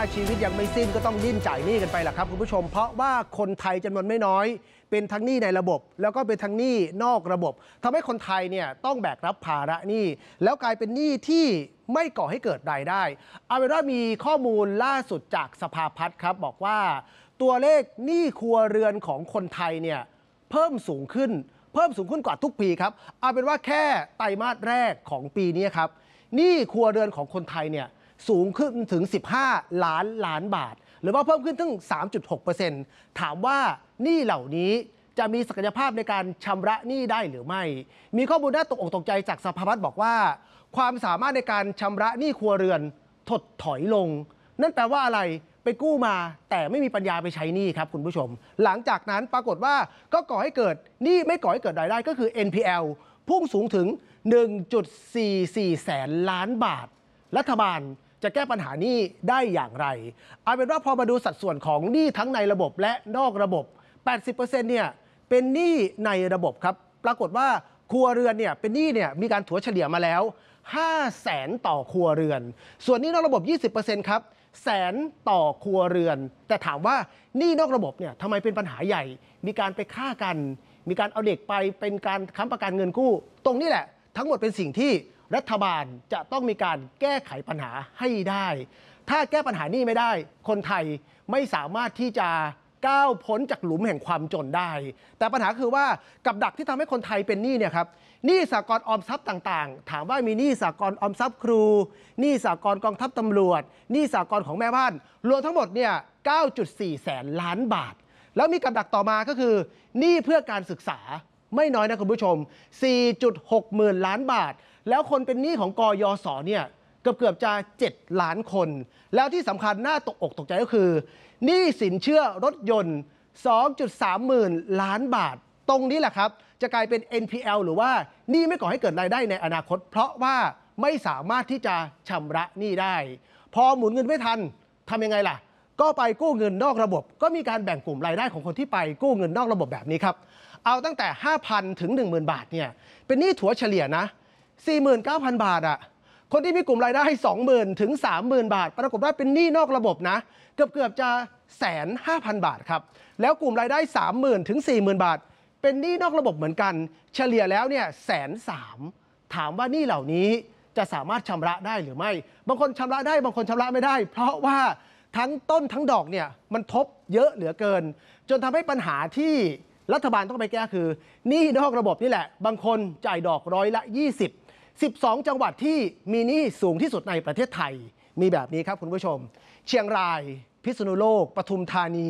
ชีวิตยังไม่สิ้นก็ต้องดิ้นจ่ายหนี้กันไปแหละครับคุณผู้ชมเพราะว่าคนไทยจำนวนไม่น้อย เป็นทั้งหนี้ในระบบ แล้วก็เป็นทั้งหนี้นอกระบบ ทำให้คนไทยเนี่ยต้องแบกรับภาระหนี้แล้วกลายเป็นหนี้ที่ไม่ก่อให้เกิดรายได้เอาเป็นว่ามีข้อมูลล่าสุดจากสภาพัฒน์ครับบอกว่า ตัวเลขหนี้ครัวเรือนของคนไทยเนี่ยเพิ่มสูงขึ้น เพิ่มสูงขึ้นกว่าทุกปีครับเอาเป็นว่าแค่ไตรมาสแรกของปีนี้ครับ หนี้ครัวเรือนของคนไทยเนี่ยสูงขึ้นถึง 15 ล้านล้านบาท หรือว่าเพิ่มขึ้นถึง 3.6%ถามว่านี่เหล่านี้จะมีศักยภาพในการชำระหนี้ได้หรือไม่ มีข้อมูลน่าตกอกตกใจจากสภาพัฒน์บอกว่า ความสามารถในการชำระหนี้ครัวเรือนถดถอยลง นั่นแปลว่าอะไร ไปกู้มาแต่ไม่มีปัญญาไปใช้หนี้ครับคุณผู้ชม หลังจากนั้นปรากฏว่าก็ก่อให้เกิดหนี้ไม่ก่อให้เกิดรายได้ก็คือ NPL พุ่งสูงถึง 1.44 แสนล้านบาท รัฐบาลจะแก้ปัญหานี้ได้อย่างไรเอาเป็นว่าพอมาดูสัดส่วนของ หนี้ทั้งในระบบและนอกระบบ 80%เนี่ย เป็นหนี้ในระบบครับ ปรากฏว่าครัวเรือนเนี่ยเป็นหนี้เนี่ยมีการถัวเฉลี่ยมาแล้ว 5 0 0แสนต่อครัวเรือน ส่วนนี้นอกระบบ 20%ครับแสนต่อครัวเรือน แต่ถามว่านี่นอกระบบเนี่ยทำไมเป็นปัญหาใหญ่ มีการไปฆ่ากัน มีการเอาเด็กไปเป็นการค้ำประกันเงินกู้ ตรงนี้แหละทั้งหมดเป็นสิ่งที่รัฐบาลจะต้องมีการแก้ไขปัญหาให้ได้ ถ้าแก้ปัญหานี้ไม่ได้ คนไทยไม่สามารถที่จะก้าวพ้นจากหลุมแห่งความจนได้ แต่ปัญหาคือว่ากับดักที่ทำให้คนไทยเป็นหนี้เนี่ยครับ หนี้สากลออมทรัพย์ต่าง ๆ ถามว่ามีหนี้สากลออมทรัพย์ครู หนี้สากลกองทัพตำรวจ หนี้สากลของแม่บ้าน รวมทั้งหมดเนี่ย 9.4 แสนล้านบาท แล้วมีกับดักต่อมาก็คือหนี้เพื่อการศึกษา ไม่น้อยนะคุณผู้ชม 4.6 หมื่นล้านบาทแล้วคนเป็นหนี้ของกอยศเนี่ยเกือบเกือบจะ 7 ล้านคน แล้วที่สำคัญน่าตกอกตกใจก็คือหนี้สินเชื่อรถยนต์ 2.3หมื่นล้านบาท ตรงนี้แหละครับ จะกลายเป็น NPL หรือว่าหนี้ไม่ก่อให้เกิดรายได้ในอนาคต เพราะว่าไม่สามารถที่จะชำระหนี้ได้ พอหมุนเงินไม่ทันทำยังไงล่ะ ก็ไปกู้เงินนอกระบบ ก็มีการแบ่งกลุ่มรายได้ของคนที่ไปกู้เงินนอกระบบแบบนี้ครับเอาตั้งแต่5,000ถึง10,000 บาทเนี่ยเป็นหนี้ถัวเฉลี่ยนะ49,000 บาทอะคนที่มีกลุ่มรายได้20,000ถึง30,000 บาท ปรากฏว่าเป็นหนี้นอกระบบนะเกือบเกือบจะแสนห้าพันบาทครับ แล้วกลุ่มรายได้ 30,000ถึง40,000 บาท เป็นหนี้นอกระบบเหมือนกัน เฉลี่ยแล้วเนี่ยแสนสามถามว่าหนี้เหล่านี้จะสามารถชำระได้หรือไม่ บางคนชำระได้บางคนชำระไม่ได้ เพราะว่าทั้งต้นทั้งดอกเนี่ยมันทบเยอะเหลือเกิน จนทำให้ปัญหาที่รัฐบาลต้องไปแก้คือหนี้นอกระบบนี่แหละ บางคนจ่ายดอกร้อยละ 20 12 จังหวัดที่มีหนี้สูงที่สุดในประเทศไทยมีแบบนี้ครับคุณผู้ชม เชียงราย พิษณุโลก ปทุมธานี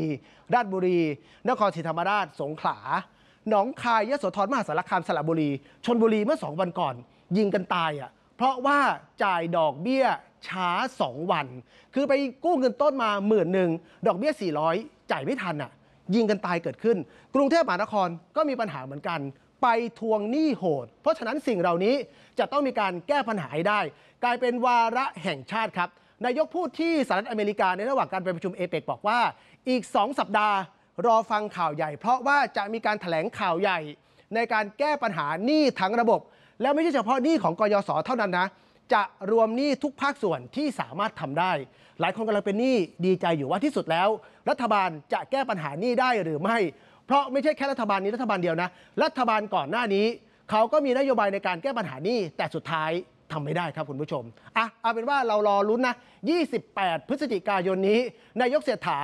ราชบุรี นครศรีธรรมราชสงขลา หนองคายยะโสธรมหาสารคามสระบุรี ชนบุรีเมื่อ 2 วันก่อน ยิงกันตายอ่ะเพราะว่าจ่ายดอกเบี้ยช้า 2 วัน คือไปกู้เงินต้นมาหมื่นหนึ่ง ดอกเบี้ย 400 จ่ายไม่ทันอ่ะ ยิงกันตายเกิดขึ้น กรุงเทพมหานครก็มีปัญหาเหมือนกันไปทวงหนี้โหด เพราะฉะนั้นสิ่งเหล่านี้จะต้องมีการแก้ปัญหาให้ได้ กลายเป็นวาระแห่งชาติครับนายกพูดที่สหรัฐอเมริกา ในระหว่างการประชุมเอเปกบอกว่า อีก 2 สัปดาห์ รอฟังข่าวใหญ่ เพราะว่าจะมีการถแถลงข่าวใหญ่ ในการแก้ปัญหาหนี้ทั้งระบบ และไม่ใช่เฉพาะหนี้ของกยศเท่านั้นนะจะรวมหนี้ทุกภาคส่วนที่สามารถทำได้ หลายคนกำลังเป็นหนี้ดีใจอยู่ว่าที่สุดแล้ว รัฐบาลจะแก้ปัญหาหนี้ได้หรือไม่เพราะไม่ใช่แค่รัฐบาลนี้รัฐบาลเดียวนะ รัฐบาลก่อนหน้านี้เขาก็มีนโยบายในการแก้ปัญหานี้ แต่สุดท้ายทำไม่ได้ครับคุณผู้ชม อ่ะ เอาเป็นว่าเรารอรุ้นนะ28 พฤศจิกายนนี้ นายกเศรษฐา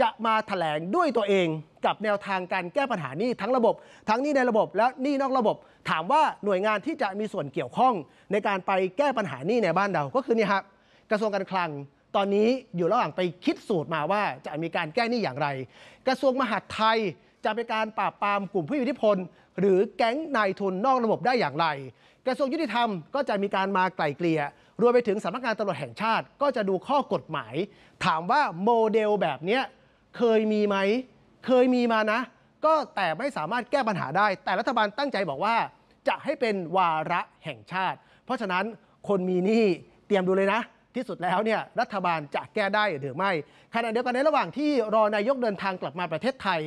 จะมาถแถลงด้วยตัวเองกับแนวทางการแก้ปัญหานี้ทั้งระบบ ทั้งนี้ในระบบ และนี่นอกระบบ ถามว่าหน่วยงานที่จะมีส่วนเกี่ยวข้องในการไปแก้ปัญหานี้ในบ้านเรา ก็คือนี่ครับกระทรวงการคลัง ตอนนี้อยู่ระหว่างไปคิดสูตรมาว่าจะมีการแก้หนี้อย่างไร กระทรวงมหาดไทยจะเป็นการปราบปรามกลุ่มผู้มีอิทธิพล หรือแก๊งนายทุนนอกระบบได้อย่างไรกระทรวงยุติธรรมก็จะมีการมาไกล่เกลี่ยรวมไปถึงสำนักงานตำรวจแห่งชาติ ก็จะดูข้อกฎหมาย ถามว่าโมเดลแบบนี้เคยมีไหม เคยมีมานะ ก็แต่ไม่สามารถแก้ปัญหาได้ แต่รัฐบาลตั้งใจบอกว่าจะให้เป็นวาระแห่งชาติ เพราะฉะนั้นคนมีหนี้เตรียมดูเลยนะที่สุดแล้วเนี่ยรัฐบาลจะแก้ได้หรือไม่ ขณะเดียวกันในระหว่างที่รอนายกเดินทางกลับมาประเทศไทย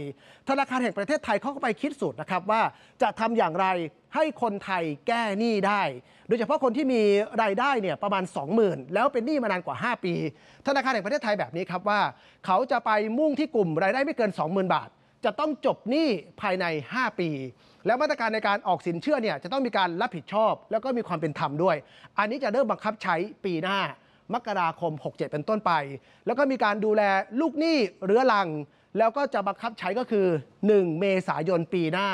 ธนาคารแห่งประเทศไทยเขาก็ไปคิดสูตรนะครับว่าจะทำอย่างไรให้คนไทยแก้หนี้ได้โดยเฉพาะคนที่มีรายได้เนี่ยประมาณ 20,000 แล้วเป็นหนี้มานานกว่า 5 ปี ธนาคารแห่งประเทศไทยแบบนี้ครับว่า เขาจะไปมุ่งที่กลุ่มรายได้ไม่เกิน 20,000บาท จะต้องจบหนี้ภายใน 5 ปี แล้วมาตรการในการออกสินเชื่อเนี่ยจะต้องมีการรับผิดชอบแล้วก็มีความเป็นธรรมด้วย อันนี้จะเริ่มบังคับใช้ปีหน้ามกราคม 67 เป็นต้นไป แล้วก็มีการดูแลลูกหนี้เรื้อรัง แล้วก็จะบังคับใช้ก็คือ 1 เมษายนปีหน้า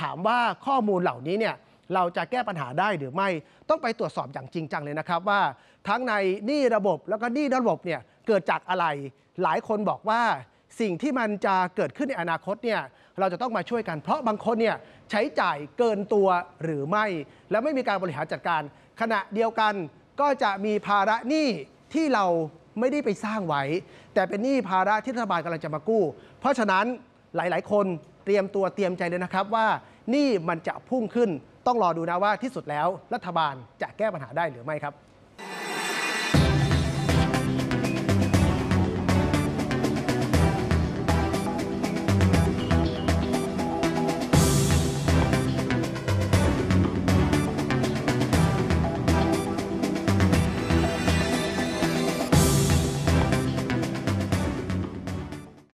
ถามว่าข้อมูลเหล่านี้เนี่ย เราจะแก้ปัญหาได้หรือไม่ ต้องไปตรวจสอบอย่างจริง จังเลยนะครับว่าทั้งในหนี้ระบบแล้วก็หนี้นระบบเนี่ยเกิดจากอะไร หลายคนบอกว่าสิ่งที่มันจะเกิดขึ้นในอนาคตเนี่ยเราจะต้องมาช่วยกัน เพราะบางคนเนี่ยใช้จ่ายเกินตัวหรือไม่ และไม่มีการบริหารจัดการขณะเดียวกันก็จะมีภาระหนี้ที่เราไม่ได้ไปสร้างไว้ แต่เป็นหนี้ภาระที่รัฐบาลกำลังจะมากู้ เพราะฉะนั้นหลาย ๆ คนเตรียมตัวเตรียมใจเลยนะครับว่าหนี้มันจะพุ่งขึ้นต้องรอดูนะว่าที่สุดแล้วรัฐบาลจะแก้ปัญหาได้หรือไม่ครับ